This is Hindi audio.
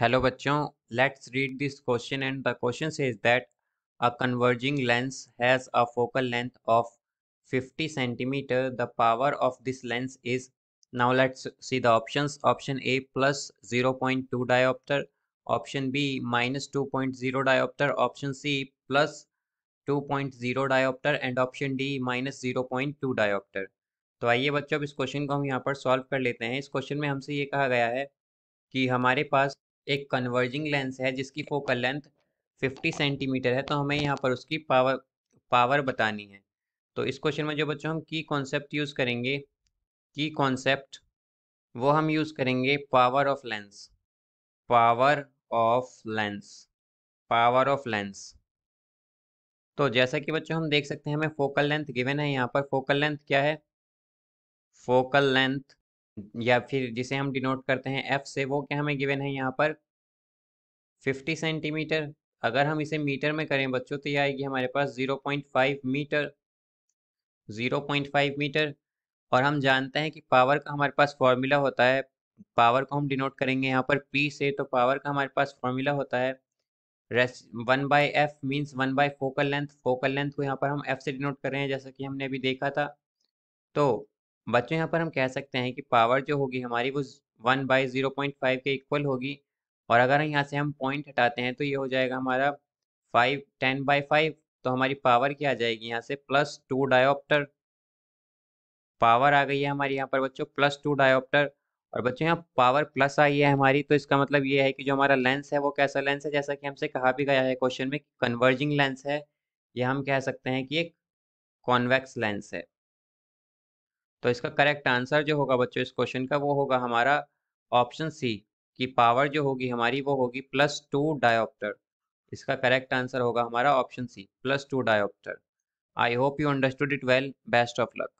हेलो बच्चों let's read this question and the question is that a converging lens has a focal length of 50 centimetre the power of this lens is now let's see the options option A plus 0.2 dioptre option B minus two point zero dioptre option C plus two point zero dioptre and option D minus zero point two dioptre तो आइए बच्चों अब इस क्वेश्चन को हम यहाँ पर सॉल्व कर लेते हैं इस क्वेश्चन में हमसे ये कहा गया है कि हमारे पास एक कन्वर्जिंग लेंस है जिसकी फोकल लेंथ 50 सेंटीमीटर है तो हमें यहाँ पर उसकी पावर पावर बतानी है तो इस क्वेश्चन में जो बच्चों हम की कॉन्सेप्ट यूज़ करेंगे की कॉन्सेप्ट वो हम यूज़ करेंगे power of lens power of lens power of lens तो जैसा कि बच्चों हम देख सकते हैं हमें फोकल लेंथ गिवन है यहाँ पर फोकल लेंथ क्या है फोकल लेंथ या फिर जिसे हम डिनोट करते हैं एफ से वो क्या हमें गिवन है यहाँ पर 50 सेंटीमीटर अगर हम इसे मीटर में करें बच्चों तो यह आएगी हमारे पास 0.5 मीटर 0.5 मीटर और हम जानते हैं कि पावर का हमारे पास फॉर्मूला होता है पावर को हम डिनोट करेंगे यहाँ पर पी से तो पावर का हमारे पास फॉर्मूला होता है रेस one by F means one by focal length focal length को यहाँ पर हम एफ से डिनोट कर रहे हैं जैसा कि हमने अभी देखा था तो बच्चों यहाँ पर हम कह सकते हैं कि पावर जो होगी हमारी वो one by zero point five के इक्वल होगी और अगर यहाँ से हम पॉइंट हटाते हैं तो ये हो जाएगा हमारा फाइव टेन बाई फाइव तो हमारी पावर क्या आ जाएगी यहाँ से प्लस टू डायोप्टर पावर आ गई है हमारे यहाँ पर बच्चों प्लस टू डायोप्टर और बच्चों यहाँ पावर प्लस आई है हमारी तो इसका मतलब ये है कि जो हमारा लेंस है वो कैसा लेंस है जैसा कि हमसे कहा भी गया है क्वेश्चन में कन्वर्जिंग लेंस है ये हम कह सकते हैं कि एक कॉन्वेक्स लेंस है तो इसका करेक्ट आंसर जो होगा बच्चों इस क्वेश्चन का वो होगा हमारा ऑप्शन सी कि पावर जो होगी हमारी वो होगी प्लस टू डायोप्टर इसका करेक्ट आंसर होगा हमारा option C plus two dioptre I hope you understood it well best of luck